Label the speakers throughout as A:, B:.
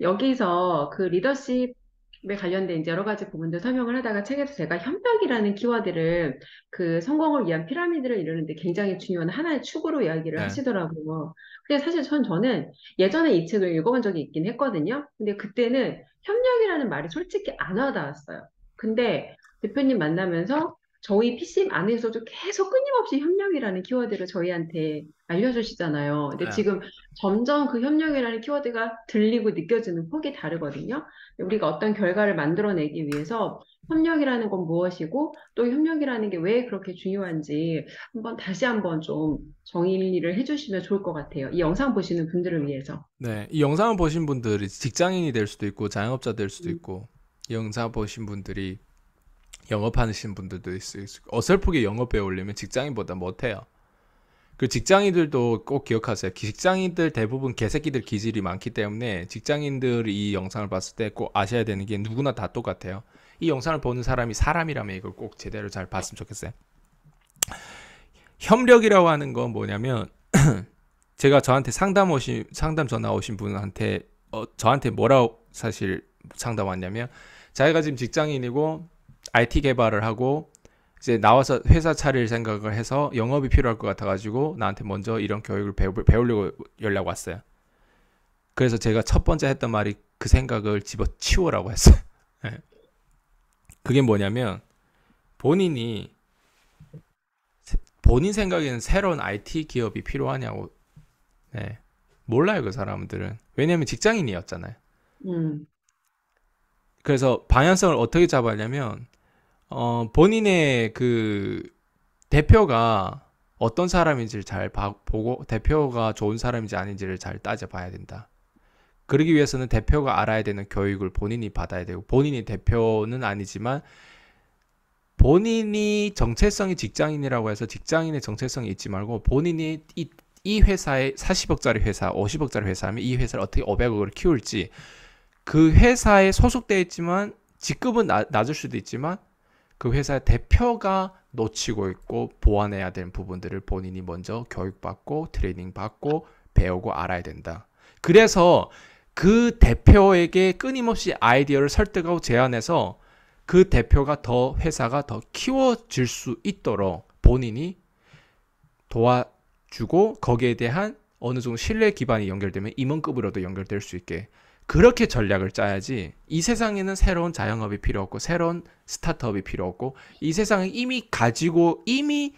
A: 여기서 그 리더십 에 관련된 이제 여러 가지 부분들 설명을 하다가 책에서 제가 현력이라는 키워드를 그 성공을 위한 피라미드를 이루는데 굉장히 중요한 하나의 축으로 이야기를 네. 하시더라고요. 근데 사실 전 저는 예전에 이 책을 읽어본 적이 있긴 했거든요. 근데 그때는 협력이라는 말이 솔직히 안 와닿았어요. 근데 대표님 만나면서 저희 PCM 안에서도 계속 끊임없이 협력이라는 키워드를 저희한테 알려주시잖아요. 근데 네. 지금 점점 그 협력이라는 키워드가 들리고 느껴지는 폭이 다르거든요. 우리가 어떤 결과를 만들어내기 위해서 협력이라는 건 무엇이고 또 협력이라는 게 왜 그렇게 중요한지 한번 다시 한번 좀 정의를 해주시면 좋을 것 같아요. 이 영상 보시는 분들을 위해서.
B: 네, 이 영상을 보신 분들이 직장인이 될 수도 있고 자영업자 될 수도 음. 있고 이 영상 보신 분들이 영업하시는 분들도 있을 수 있고 어설프게 영업 배우려면 직장인보다 못해요. 그 직장인들도 꼭 기억하세요. 직장인들 대부분 개새끼들 기질이 많기 때문에 직장인들이 이 영상을 봤을 때 꼭 아셔야 되는 게 누구나 다 똑같아요. 이 영상을 보는 사람이 사람이라면 이걸 꼭 제대로 잘 봤으면 좋겠어요. 협력이라고 하는 건 뭐냐면 제가 저한테 상담 오신 상담 전화 오신 분한테 어, 저한테 뭐라고 사실 상담 왔냐면 자기가 지금 직장인이고 IT 개발을 하고 이제 나와서 회사 차릴 생각을 해서 영업이 필요할 것 같아가지고 나한테 먼저 이런 교육을 배우, 배우려고 연락 왔어요. 그래서 제가 첫 번째 했던 말이 그 생각을 집어치워라고 했어요. 네. 그게 뭐냐면 본인이 본인 생각에는 새로운 IT 기업이 필요하냐고 네. 몰라요 그 사람들은 왜냐하면 직장인이었잖아요. 음. 그래서 방향성을 어떻게 잡았냐면 어, 본인의 그 대표가 어떤 사람인지를 잘 봐, 보고 대표가 좋은 사람인지 아닌지를 잘 따져봐야 된다. 그러기 위해서는 대표가 알아야 되는 교육을 본인이 받아야 되고 본인이 대표는 아니지만 본인이 정체성이 직장인이라고 해서 직장인의 정체성이 있지 말고 본인이 이, 이 회사에 40억짜리 회사, 50억짜리 회사면 이 회사를 어떻게 5 0 0억을 키울지 그 회사에 소속돼 있지만 직급은 낮, 낮을 수도 있지만 그 회사의 대표가 놓치고 있고 보완해야 될 부분들을 본인이 먼저 교육받고 트레이닝 받고 배우고 알아야 된다. 그래서 그 대표에게 끊임없이 아이디어를 설득하고 제안해서 그 대표가 더 회사가 더 키워질 수 있도록 본인이 도와주고 거기에 대한 어느 정도 신뢰 기반이 연결되면 임원급으로도 연결될 수 있게 그렇게 전략을 짜야지 이 세상에는 새로운 자영업이 필요 없고 새로운 스타트업이 필요 없고 이 세상에 이미 가지고 이미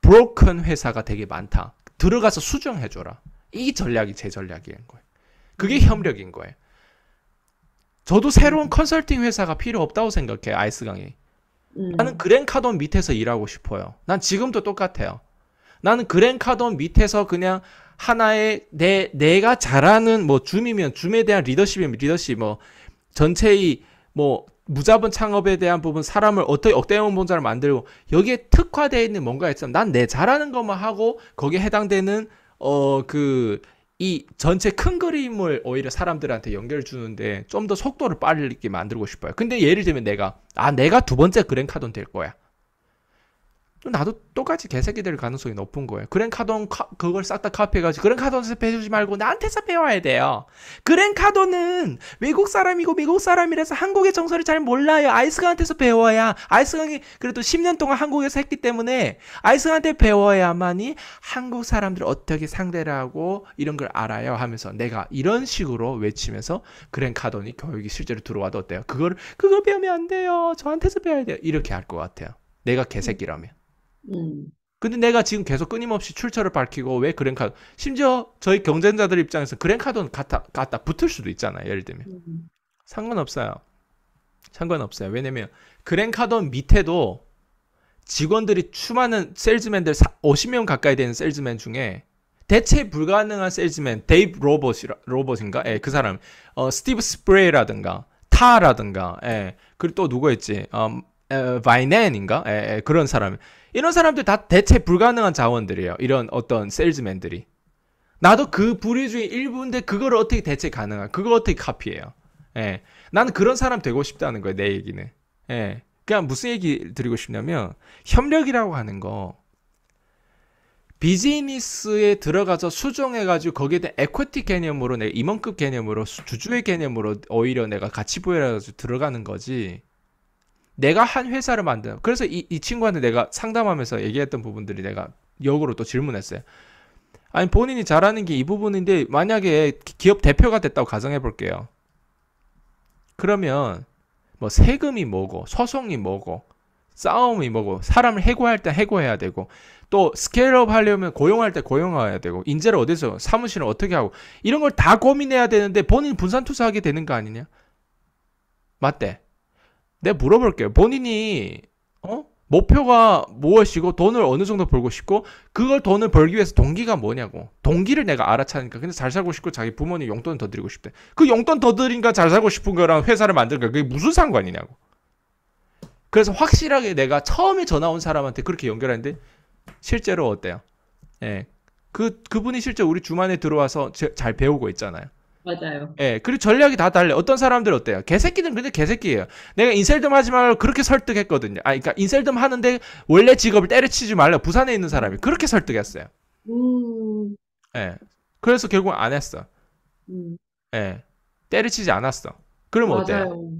B: 브로큰 회사가 되게 많다. 들어가서 수정해줘라. 이 전략이 제 전략인 거예요. 그게 음. 협력인 거예요. 저도 새로운 음. 컨설팅 회사가 필요 없다고 생각해요. 아이스강이. 음. 나는 그랜카돈 밑에서 일하고 싶어요. 난 지금도 똑같아요. 나는 그랜카돈 밑에서 그냥 하나의 내 내가 잘하는 뭐 줌이면 줌에 대한 리더십이면 리더십 뭐 전체의 뭐 무자본 창업에 대한 부분 사람을 어떻게 억대영본자를 만들고 여기에 특화되어 있는 뭔가 있으면 난 내 잘하는 것만 하고 거기에 해당되는 어 그 이 전체 큰 그림을 오히려 사람들한테 연결 주는데 좀 더 속도를 빠르게 만들고 싶어요. 근데 예를 들면 내가 아 내가 두 번째 그랜카돈 될 거야. 나도 똑같이 개새끼 될 가능성이 높은 거예요. 그랜카돈 그걸 싹 다 카피해가지고 그랜카돈 섭해주지 말고 나한테서 배워야 돼요. 그랜카돈은 외국 사람이고 미국 사람이라서 한국의 정서를 잘 몰라요. 아이스강한테서 배워야 아이스강이 그래도 10년 동안 한국에서 했기 때문에 아이스강한테 배워야만이 한국 사람들 어떻게 상대를 하고 이런 걸 알아요 하면서 내가 이런 식으로 외치면서 그랜카돈이 교육이 실제로 들어와도 어때요? 그걸 그걸 배우면 안 돼요. 저한테서 배워야 돼요. 이렇게 할 것 같아요. 내가 개새끼라면. 음. 근데 내가 지금 계속 끊임없이 출처를 밝히고 왜 그랜카드 심지어 저희 경쟁자들 입장에서 그랜카드는 갖아 같다 붙을 수도 있잖아요 예를 들면 음. 상관없어요 상관없어요 왜냐면 그랜카돈 밑에도 직원들이 수많은 셀즈맨들 50명 가까이 되는 셀즈맨 중에 대체 불가능한 셀즈맨 데이브 로봇이라 로봇인가 예, 그 사람 어 스티브 스프레이라든가 타라든가 예, 그리고 또 누구였지 어, 음, 에, 바이넨인가 예, 예, 그런 사람 이런 사람들 다 대체 불가능한 자원들이에요. 이런 어떤 셀즈맨들이. 나도 그 부류 중에 일부인데 그걸 어떻게 대체 가능한? 그걸 어떻게 카피해요? 예. 나는 그런 사람 되고 싶다는 거예요. 내 얘기는. 예. 그냥 무슨 얘기 드리고 싶냐면 협력이라고 하는 거 비즈니스에 들어가서 수정해가지고 거기에 대한 에쿼티 개념으로 내가 임원급 개념으로 주주의 개념으로 오히려 내가 가치 보유해가지고 들어가는 거지 내가 한 회사를 만든는 그래서 이, 이 친구한테 내가 상담하면서 얘기했던 부분들이 내가 역으로 또 질문했어요. 아니 본인이 잘하는 게 이 부분인데 만약에 기업 대표가 됐다고 가정해 볼게요. 그러면 뭐 세금이 뭐고 소송이 뭐고 싸움이 뭐고 사람을 해고할 때 해고해야 되고 또 스케일업 하려면 고용할 때 고용해야 되고 인재를 어디서 사무실을 어떻게 하고 이런 걸 다 고민해야 되는데 본인 분산 투자하게 되는 거 아니냐? 맞대. 내가 물어볼게요. 본인이 어? 목표가 무엇이고 돈을 어느 정도 벌고 싶고 그걸 돈을 벌기 위해서 동기가 뭐냐고 동기를 내가 알아차니까 근데 잘 살고 싶고 자기 부모님 용돈 더 드리고 싶대 그 용돈 더 드린가 잘 살고 싶은 거랑 회사를 만들까 그게 무슨 상관이냐고 그래서 확실하게 내가 처음에 전화 온 사람한테 그렇게 연결하는데 실제로 어때요? 예. 그 그분이 실제 우리 주만에 들어와서 제, 잘 배우고 있잖아요. 맞아요. 예, 그리고 전략이 다달라요 어떤 사람들 어때요? 개새끼들은 근데 개새끼예요. 내가 인셀덤 하지 말라고 그렇게 설득했거든요. 아, 그러니까 인셀덤 하는데 원래 직업을 때려치지 말라. 부산에 있는 사람이 그렇게 설득했어요.
A: 음.
B: 예. 그래서 결국 안 했어. 음. 예. 때려치지 않았어. 그럼 어때요?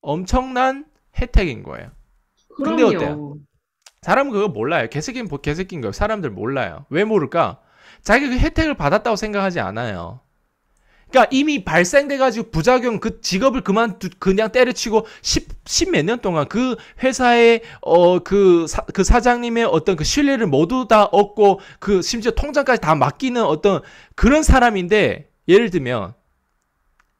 B: 엄청난 혜택인 거예요. 그럼요. 근데 어때요? 사람은 그거 몰라요. 개새끼는 뭐 개새끼인 거예요. 사람들 몰라요. 왜 모를까? 자기가 그 혜택을 받았다고 생각하지 않아요. 그러니까 이미 발생돼가지고 부작용 그 직업을 그만 두, 그냥 때려치고 십십몇 년 동안 그 회사의 어그그 그 사장님의 어떤 그 신뢰를 모두 다 얻고 그 심지어 통장까지 다 맡기는 어떤 그런 사람인데 예를 들면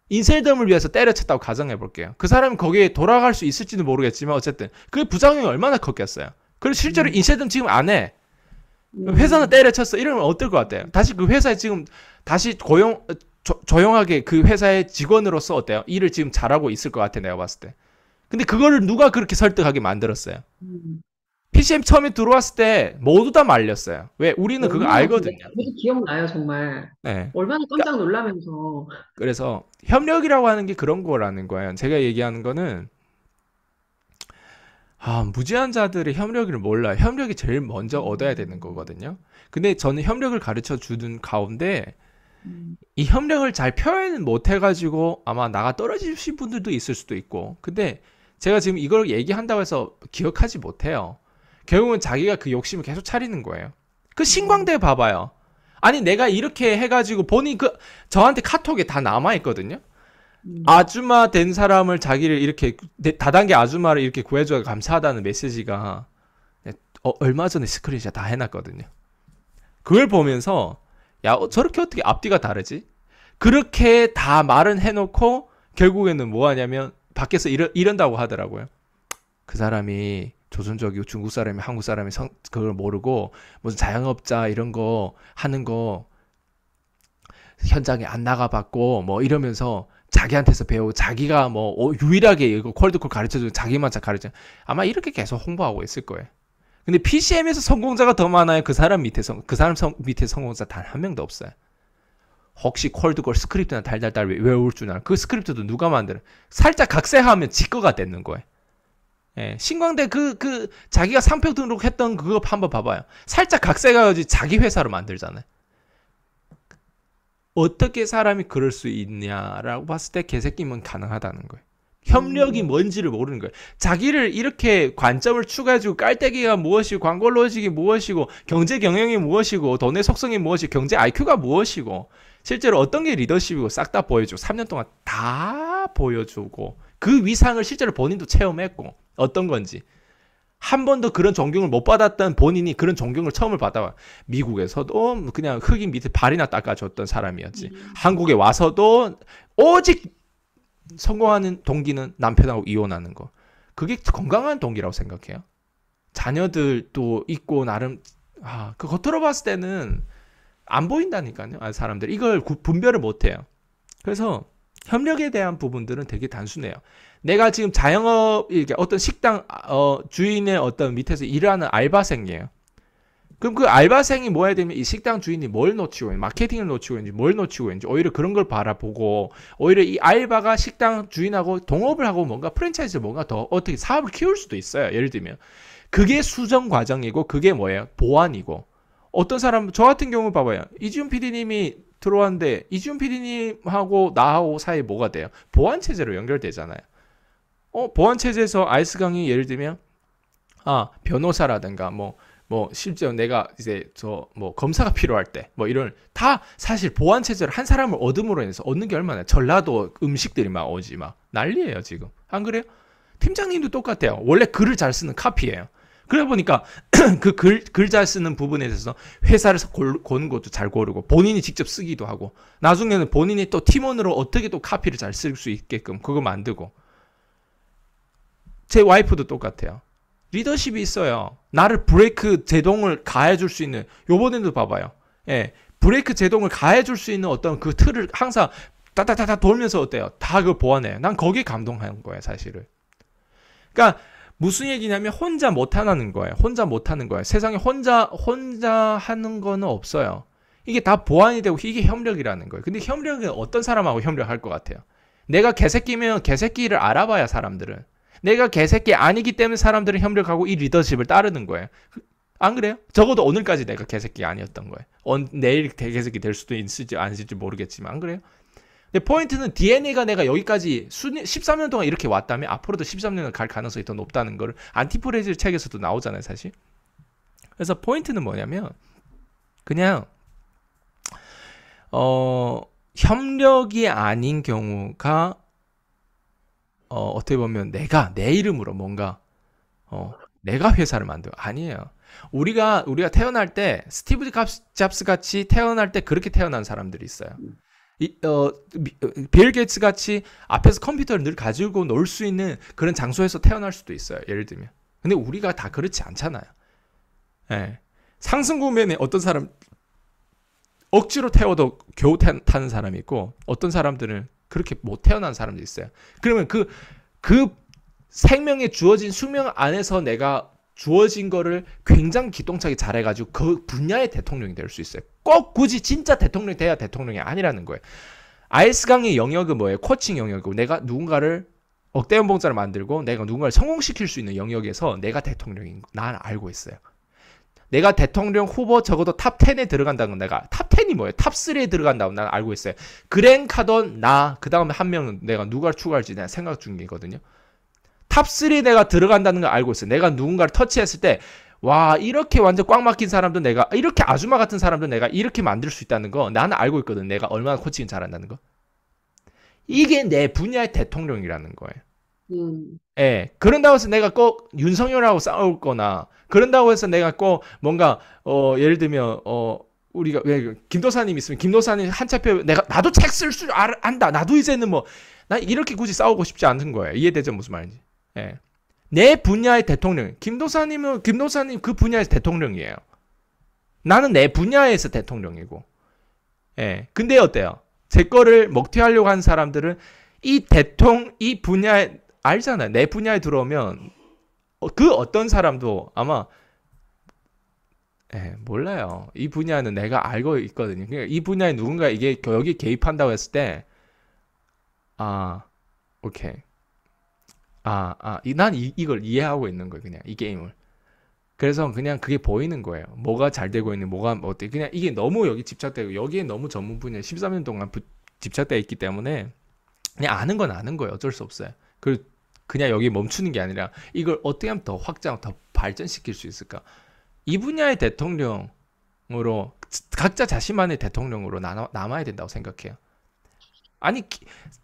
B: 인셀덤을 위해서 때려쳤다고 가정해 볼게요. 그 사람이 거기에 돌아갈 수 있을지도 모르겠지만 어쨌든 그 부작용이 얼마나 컸겠어요. 그리고 실제로 음. 인셀덤 지금 안 해. 음. 회사는 때려쳤어. 이러면 어떨 것 같아요? 다시 그 회사에 지금 다시 고용 조, 용하게그 회사의 직원으로서 어때요? 일을 지금 잘하고 있을 것 같아 내가 봤을 때. 근데 그거를 누가 그렇게 설득하게 만들었어요? 음. PCM 처음에 들어왔을 때 모두 다 말렸어요. 왜? 우리는 그거 알거든요.
A: 저도 기억나요, 정말. 네. 얼마나 그러니까 깜짝 놀라면서.
B: 그래서 협력이라고 하는 게 그런 거라는 거예요. 제가 얘기하는 거는 아, 무지한 자들의 협력을 몰라요. 협력이 제일 먼저 얻어야 되는 거거든요. 근데 저는 협력을 가르쳐 주는 가운데 음. 이 협력을 잘 표현 못 해가지고 아마 나가 떨어지신 분들도 있을 수도 있고 근데 제가 지금 이걸 얘기한다고 해서 기억하지 못해요. 결국은 자기가 그 욕심을 계속 차리는 거예요. 그 신광대 봐봐요. 아니 내가 이렇게 해가지고 본인 그 저한테 카톡에 다 남아 있거든요. 음. 아줌마 된 사람을 자기를 이렇게 다단계 아줌마를 이렇게 구해줘야 감사하다는 메시지가 네, 어, 얼마 전에 스크린샷 다 해놨거든요. 그걸 보면서 야, 어, 저렇게 어떻게 앞뒤가 다르지? 그렇게 다 말은 해놓고 결국에는 뭐 하냐면 밖에서 이런, 이런다고 하더라고요. 그 사람이 조선족이고 중국 사람이 한국 사람이 성, 그걸 모르고 무슨 자영업자 이런 거 하는 거 현장에 안 나가봤고 뭐 이러면서 자기한테서 배우고 자기가 뭐 유일하게 이거 콜드콜 가르쳐주는 자기만 잘 가르쳐 아마 이렇게 계속 홍보하고 있을 거예요. 근데 PCM에서 성공자가 더 많아요. 그 사람 밑에 성, 그 사람 성, 밑에 성공자 단 한 명도 없어요. 혹시 콜드걸 스크립트나 달달달 외울 줄 알아? 그 스크립트도 누가 만들어 살짝 각색하면 지거가 되는 거예요. 예, 신광대 그, 그, 자기가 상표 등록했던 그거 한번 봐봐요. 살짝 각색하가지 자기 회사로 만들잖아요. 어떻게 사람이 그럴 수 있냐라고 봤을 때 개새끼면 가능하다는 거예요. 협력이 음. 뭔지를 모르는 거예요. 자기를 이렇게 관점을 추가해주고 깔때기가 무엇이고 광고로직이 무엇이고 경제 경영이 무엇이고 돈의 속성이 무엇이고 경제 IQ가 무엇이고 실제로 어떤 게 리더십이고 싹 다 보여주고 3년 동안 다 보여주고 그 위상을 실제로 본인도 체험했고 어떤 건지 한 번도 그런 존경을 못 받았던 본인이 그런 존경을 처음을 받아와 미국에서도 그냥 흑인 밑에 발이나 닦아줬던 사람이었지 음. 한국에 와서도 오직 성공하는 동기는 남편하고 이혼하는 거. 그게 건강한 동기라고 생각해요. 자녀들도 있고 나름 아, 그 겉으로 봤을 때는 안 보인다니까요. 아, 사람들 이걸 구, 분별을 못 해요. 그래서 협력에 대한 부분들은 되게 단순해요. 내가 지금 자영업 이렇게 어떤 식당 어, 주인의 어떤 밑에서 일하는 알바생이에요. 그럼 그 알바생이 뭐 해야 되면 이 식당 주인이 뭘 놓치고 있는지 마케팅을 놓치고 있는지 뭘 놓치고 있는지 오히려 그런 걸 바라보고 오히려 이 알바가 식당 주인하고 동업을 하고 뭔가 프랜차이즈 뭔가 더 어떻게 사업을 키울 수도 있어요 예를 들면 그게 수정 과정이고 그게 뭐예요 보완이고 어떤 사람 저 같은 경우 봐봐요 이지훈 PD님이 들어왔는데 이지훈 PD님하고 나하고 사이 뭐가 돼요 보완 체제로 연결되잖아요 어 보완 체제에서 아이스강이 예를 들면 아 변호사라든가 뭐뭐 실제로 내가 이제 저 뭐 검사가 필요할 때 뭐 이런 다 사실 보안 체제를 한 사람을 얻음으로 인해서 얻는 게 얼마나 전라도 음식들이 막 오지 막 난리예요 지금 안 그래요? 팀장님도 똑같아요. 원래 글을 잘 쓰는 카피예요. 그러다 보니까 그 글 글 잘 쓰는 부분에 있어서 회사를 골, 고는 것도 잘 고르고 본인이 직접 쓰기도 하고 나중에는 본인이 또 팀원으로 어떻게 또 카피를 잘 쓸 수 있게끔 그거 만들고 제 와이프도 똑같아요. 리더십이 있어요. 나를 브레이크 제동을 가해줄 수 있는 요번에도 봐봐요. 예, 브레이크 제동을 가해줄 수 있는 어떤 그 틀을 항상 따따따따 돌면서 어때요? 다 그걸 보완해요. 난 거기에 감동한 거예요, 사실을그니까 무슨 얘기냐면 혼자 못하는 거예요. 혼자 못하는 거예요. 세상에 혼자 혼자 하는 거는 없어요. 이게 다 보완이 되고 이게 협력이라는 거예요. 근데 협력은 어떤 사람하고 협력할 것 같아요? 내가 개새끼면 개새끼를 알아봐야 사람들은. 내가 개새끼 아니기 때문에 사람들은 협력하고 이 리더십을 따르는 거예요. 안 그래요? 적어도 오늘까지 내가 개새끼 아니었던 거예요. 언, 내일 개새끼 될 수도 있을지 안 있을지 모르겠지만 안 그래요? 근데 포인트는 DNA가 내가 여기까지 수년, 13년 동안 이렇게 왔다면 앞으로도 13년을 갈 가능성이 더 높다는 걸 안티프레즈 책에서도 나오잖아요, 사실. 그래서 포인트는 뭐냐면 그냥 어 협력이 아닌 경우가 어, 어떻게 보면 내가 내 이름으로 뭔가 어, 내가 회사를 만들어 아니에요. 우리가 우리가 태어날 때 스티브 잡스 같이 태어날 때 그렇게 태어난 사람들이 있어요. 이, 어, 어 빌 게이츠 같이 앞에서 컴퓨터를 늘 가지고 놀 수 있는 그런 장소에서 태어날 수도 있어요. 예를 들면. 근데 우리가 다 그렇지 않잖아요. 예. 상승구면에 어떤 사람 억지로 태워도 겨우 타는 사람이 있고 어떤 사람들은 그렇게 못 태어난 사람도 있어요. 그러면 그, 그 생명에 주어진 숙명 안에서 내가 주어진 거를 굉장히 기똥차게 잘해가지고 그 분야의 대통령이 될 수 있어요. 꼭 굳이 진짜 대통령이 돼야 대통령이 아니라는 거예요. 아이스 강의 영역은 뭐예요? 코칭 영역이고 내가 누군가를 억대연봉자를 만들고 내가 누군가를 성공시킬 수 있는 영역에서 내가 대통령인 난 알고 있어요. 내가 대통령 후보 적어도 탑 10에 들어간다는 내가 탑 10이 뭐예요? 탑 3에 들어간다고 난 알고 있어요. 그랜 카던 나 그 다음에 한 명은 내가 누가 추가할지 내가 생각 중이거든요. 탑3 내가 들어간다는 걸 알고 있어요. 내가 누군가를 터치했을 때 와, 이렇게 완전 꽉 막힌 사람도 내가, 이렇게 아줌마 같은 사람도 내가 이렇게 만들 수 있다는 거 나는 알고 있거든. 내가 얼마나 코칭 잘한다는 거. 이게 내 분야의 대통령이라는 거예요. 음. 예. 그런다고 해서 내가 꼭 윤석열하고 싸울 거나 그런다고 해서 내가 꼭 뭔가 어 예를 들면 어 우리가 왜 김도사님 있으면 김도사님 한차표 내가 나도 책 쓸 줄 안다. 나도 이제는 뭐 나 이렇게 굳이 싸우고 싶지 않은 거예요. 이해되죠 무슨 말인지. 예. 내 분야의 대통령. 김도사님은 김도사님 그 분야에서 대통령이에요. 나는 내 분야에서 대통령이고. 예. 근데 어때요? 제 거를 먹튀하려고 하는 사람들은 이 대통 이분야에 알잖아요. 내 분야에 들어오면 어, 그 어떤 사람도 아마 예, 몰라요. 이 분야는 내가 알고 있거든요. 그러니까 이 분야에 누군가 이게 여기 에 개입한다고 했을 때, 아, 오케이. 아, 아, 난 이, 이걸 이해하고 있는 거예요. 그냥 이 게임을. 그래서 그냥 그게 보이는 거예요. 뭐가 잘 되고 있는, 뭐가 뭐 어때. 그냥 이게 너무 여기 집착되고, 여기에 너무 전문 분야 13년 동안 집착되어 있기 때문에 그냥 아는 건 아는 거예요. 어쩔 수 없어요. 그 그냥 여기 멈추는 게 아니라 이걸 어떻게 하면 더 확장, 더 발전시킬 수 있을까? 이 분야의 대통령으로 각자 자신만의 대통령으로 나, 남아야 된다고 생각해요. 아니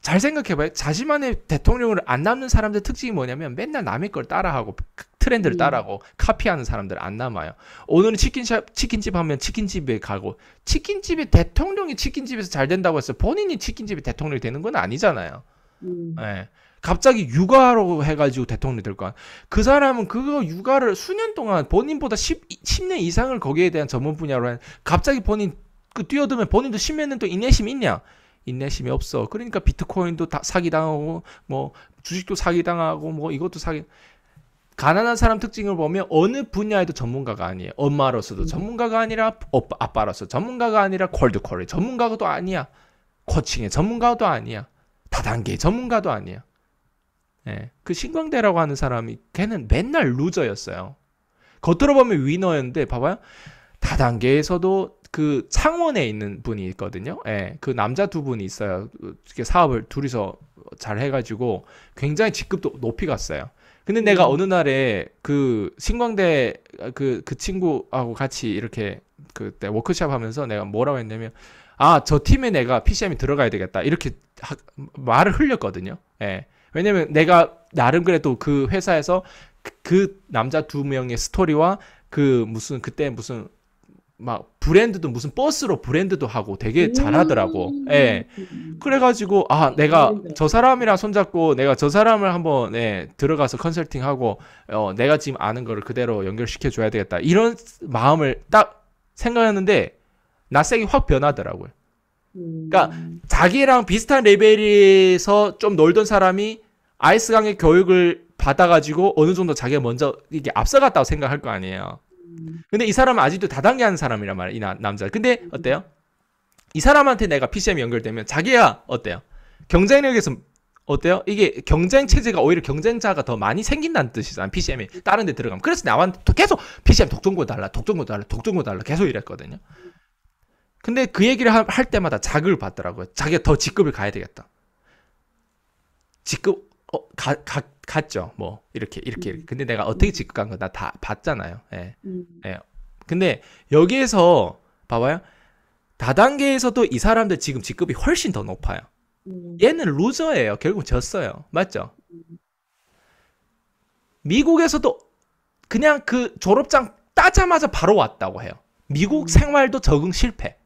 B: 잘 생각해봐요. 자신만의 대통령으로안 남는 사람들 특징이 뭐냐면 맨날 남의 걸 따라하고 그 트렌드를 음. 따라하고 카피하는 사람들 안 남아요. 오늘은 치킨샵 치킨집 하면 치킨집에 가고 치킨집이 대통령이 치킨집에서 잘 된다고 해서 본인이 치킨집이 대통령이 되는 건 아니잖아요. 음. 네. 갑자기 육아로 해가지고 대통령이 될 거야. 그 사람은 그거 육아를 수년 동안 본인보다 10, 10년 이상을 거기에 대한 전문 분야로 한 갑자기 본인 그 뛰어들면 본인도 10년은 또 인내심이 있냐? 인내심이 없어. 그러니까 비트코인도 다 사기당하고 뭐 주식도 사기당하고 뭐 이것도 사기 가난한 사람 특징을 보면 어느 분야에도 전문가가 아니에요. 엄마로서도 음. 전문가가 아니라 아빠로서 전문가가 아니라 콜드콜이 전문가도 아니야. 코칭의 전문가도 아니야. 다단계 전문가도 아니야. 예. 그 신광대라고 하는 사람이 걔는 맨날 루저였어요. 겉으로 보면 위너였는데 봐봐요. 다단계에서도 그 창원에 있는 분이 있거든요. 예. 그 남자 두 분이 있어요. 이렇게 사업을 둘이서 잘 해가지고 굉장히 직급도 높이 갔어요. 근데 음. 내가 어느 날에 그 신광대 그, 그 친구하고 같이 이렇게 그때 워크샵 하면서 내가 뭐라고 했냐면 아, 저 팀에 내가 PCM이 들어가야 되겠다. 이렇게 하, 말을 흘렸거든요. 예. 왜냐면 내가 나름 그래도 그 회사에서 그, 남자 두 명의 스토리와 그 무슨 그때 무슨 막 브랜드도 무슨 버스로 브랜드도 하고 되게 음. 잘하더라고. 예. 그래가지고 아 내가 그러니까. 저 사람이랑 손잡고 내가 저 사람을 한번 예, 들어가서 컨설팅하고 어 내가 지금 아는 거를 그대로 연결시켜 줘야 되겠다 이런 마음을 딱 생각했는데 나색이 확 변하더라고요. 그러니까 음. 자기랑 비슷한 레벨에서 좀 놀던 사람이 아이스강의 교육을 받아가지고 어느 정도 자기가 먼저 이게 앞서갔다고 생각할 거 아니에요. 음. 근데 이 사람은 아직도 다단계 하는 사람이란 말이에요. 이 남자. 근데 음. 어때요? 이 사람한테 내가 PCM 연결되면 자기야 어때요? 경쟁력에서 어때요? 이게 경쟁 체제가 오히려 경쟁자가 더 많이 생긴다는 뜻이잖아. PCM이 다른 데 들어가면. 그래서 나한테 계속 PCM 독점고 달라. 독점고 달라. 독점고 달라. 계속 이랬거든요. 근데 그 얘기를 할 때마다 자극을 받더라고요. 자기가 더 직급을 가야 되겠다. 직급 어, 가, 가, 갔죠. 뭐 이렇게 이렇게. 이 근데 내가 어떻게 음. 직급 간 거 나 다 봤잖아요. 예. 음. 예. 근데 여기에서 봐봐요. 다단계에서도 이 사람들 지금 직급이 훨씬 더 높아요. 음. 얘는 루저예요. 결국 졌어요. 맞죠? 미국에서도 그냥 그 졸업장 따자마자 바로 왔다고 해요. 미국 생활도 적응 실패.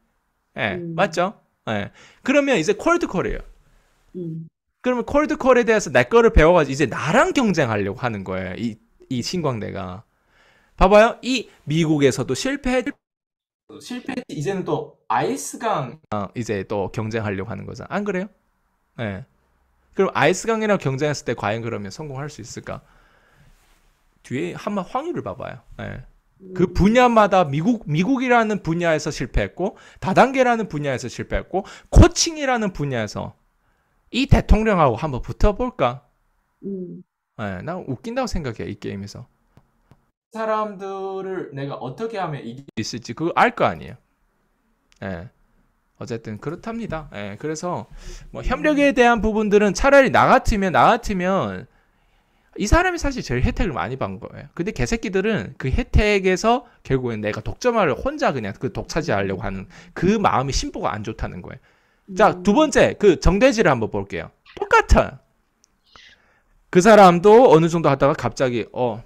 B: 예, 음. 맞죠? 예. 그러면 이제 콜드콜이에요. 음. 그러면 콜드콜에 대해서 내 거를 배워가지고 이제 나랑 경쟁하려고 하는 거예요. 이, 이 신광대가. 봐봐요. 이 미국에서도 실패, 했 실패, 했 이제는 또 아이스강, 어, 이제 또 경쟁하려고 하는 거잖아. 안 그래요? 예. 그럼 아이스강이랑 경쟁했을 때 과연 그러면 성공할 수 있을까? 뒤에 한 번 확률을 봐봐요. 예. 그 음. 분야마다 미국 미국이라는 분야에서 실패했고 다단계라는 분야에서 실패했고 코칭이라는 분야에서 이 대통령하고 한번 붙어볼까? 음. 네, 예, 난 웃긴다고 생각해 이 게임에서 사람들을 내가 어떻게 하면 이길 수 있을지 그거 알 거 아니에요. 예. 네. 어쨌든 그렇답니다. 예. 네, 그래서 뭐 음. 협력에 대한 부분들은 차라리 나 같으면 나 같으면 이 사람이 사실 제일 혜택을 많이 받은 거예요. 근데 개새끼들은 그 혜택에서 결국엔 내가 독점화를 혼자 그냥 그 독차지하려고 하는 그 마음이 심보가 안 좋다는 거예요. 자, 음. 두 번째, 그 정대지를 한번 볼게요. 똑같아. 그 사람도 어느 정도 하다가 갑자기, 어,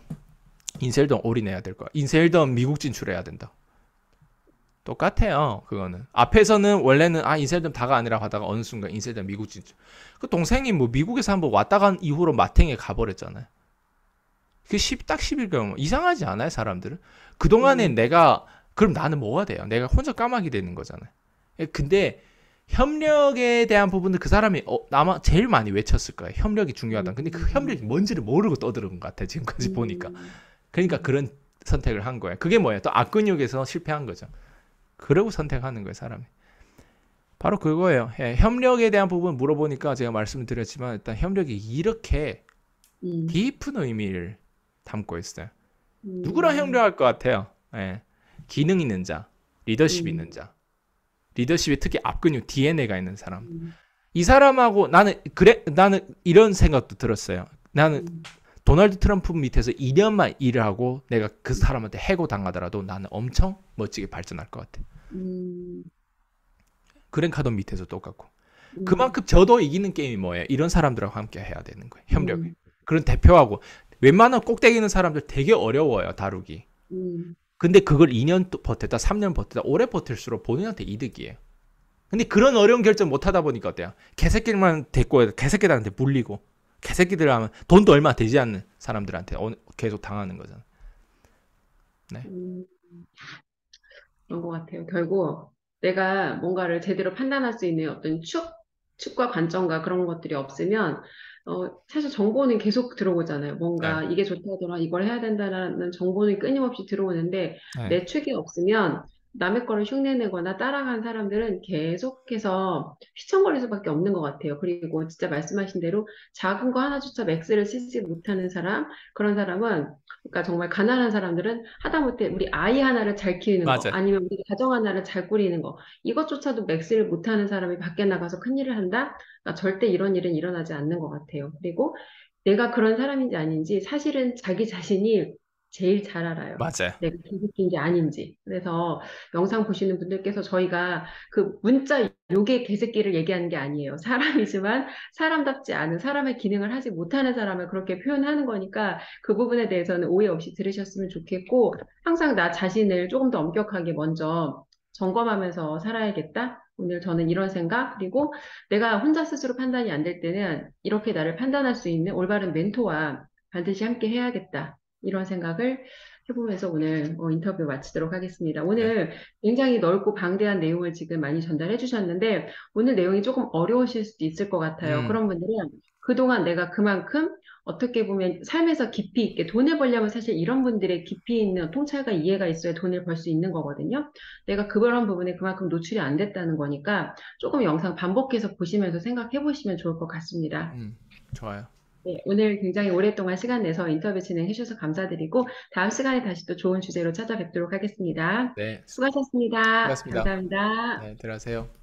B: 인셀덤 올인해야 될 거야. 인셀덤 미국 진출해야 된다. 똑같아요. 그거는 앞에서는 원래는 아 인셀덤 다가 아니라고 하다가 어느 순간 인셀덤 미국 진출. 그 동생이 뭐 미국에서 한번 왔다 간 이후로 마탱에 가버렸잖아요. 그십딱십일경 뭐 이상하지 않아요 사람들은? 그 동안에 음. 내가 그럼 나는 뭐가 돼요? 내가 혼자 까마귀 되는 거잖아요. 예, 근데 협력에 대한 부분은 그 사람이 어, 아마 제일 많이 외쳤을 거예요. 협력이 중요하다. 근데 그 협력이 음. 뭔지를 모르고 떠드는 것 같아 지금까지 음. 보니까. 그러니까 그런 선택을 한 거예요. 그게 뭐예요? 또 악근육에서 실패한 거죠. 그러고 선택하는 거예요, 사람이. 바로 그거예요. 예, 협력에 대한 부분 물어보니까 제가 말씀드렸지만 을 일단 협력이 이렇게 음. 깊은 의미를 담고 있어요. 음. 누구랑 협력할 것 같아요? 예. 기능 있는 자, 리더십 음. 있는 자, 리더십이 특히 앞근육 DNA가 있는 사람. 음. 이 사람하고 나는 그래 나는 이런 생각도 들었어요. 나는 음. 도널드 트럼프 밑에서 2년만 일하고 내가 그 사람한테 해고 당하더라도 나는 엄청 멋지게 발전할 것 같아.
A: 음.
B: 그랜카돈 밑에서 똑같고. 음. 그만큼 저도 이기는 게임이 뭐예요? 이런 사람들하고 함께 해야 되는 거예요. 협력을. 음. 그런 대표하고 웬만한 꼭대기 있는 사람들 되게 어려워요, 다루기. 음. 근데 그걸 2년 버텼다, 3년 버텼다, 오래 버틸수록 본인한테 이득이에요. 근데 그런 어려운 결정 못 하다 보니까 어때요? 개새끼만 데리고 개새끼들한테 물리고 개새끼들 하면 돈도 얼마 되지 않는 사람들한테 어, 계속 당하는 거잖아.
A: 네. 그런 것 같아요. 결국 내가 뭔가를 제대로 판단할 수 있는 어떤 축, 축과 관점과 그런 것들이 없으면 어, 사실 정보는 계속 들어오잖아요. 뭔가 네. 이게 좋다더라, 이걸 해야 된다라는 정보는 끊임없이 들어오는데 네. 내 축이 없으면 남의 거를 흉내내거나 따라간 사람들은 계속해서 휘청거릴 수밖에 없는 것 같아요. 그리고 진짜 말씀하신 대로 작은 거 하나조차 맥스를 쓰지 못하는 사람, 그런 사람은 그러니까 정말 가난한 사람들은 하다못해 우리 아이 하나를 잘 키우는 맞아. 거, 아니면 우리 가정 하나를 잘 꾸리는 거, 이것조차도 맥스를 못하는 사람이 밖에 나가서 큰 일을 한다? 그러니까 절대 이런 일은 일어나지 않는 것 같아요. 그리고 내가 그런 사람인지 아닌지 사실은 자기 자신이 제일 잘 알아요. 맞아요. 내가 뒤집힌 게 아닌지. 그래서 영상 보시는 분들께서 저희가 그 문자 요게 개새끼를 얘기하는 게 아니에요. 사람이지만 사람답지 않은 사람의 기능을 하지 못하는 사람을 그렇게 표현하는 거니까 그 부분에 대해서는 오해 없이 들으셨으면 좋겠고 항상 나 자신을 조금 더 엄격하게 먼저 점검하면서 살아야겠다. 오늘 저는 이런 생각, 그리고 내가 혼자 스스로 판단이 안 될 때는 이렇게 나를 판단할 수 있는 올바른 멘토와 반드시 함께 해야겠다. 이런 생각을 해보면서 오늘 어, 인터뷰 마치도록 하겠습니다. 네. 오늘 굉장히 넓고 방대한 내용을 지금 많이 전달해 주셨는데 오늘 내용이 조금 어려우실 수도 있을 것 같아요. 음. 그런 분들은 그동안 내가 그만큼 어떻게 보면 삶에서 깊이 있게 돈을 벌려면 사실 이런 분들의 깊이 있는 통찰과 이해가 있어야 돈을 벌 수 있는 거거든요. 내가 그런 부분에 그만큼 노출이 안 됐다는 거니까 조금 영상 반복해서 보시면서 생각해 보시면 좋을 것 같습니다. 음, 좋아요. 네, 오늘 굉장히 오랫동안 시간 내서 인터뷰 진행해 주셔서 감사드리고 다음 시간에 다시 또 좋은 주제로 찾아뵙도록 하겠습니다. 네. 수고하셨습니다. 고맙습니다. 감사합니다.
B: 네, 들어가세요.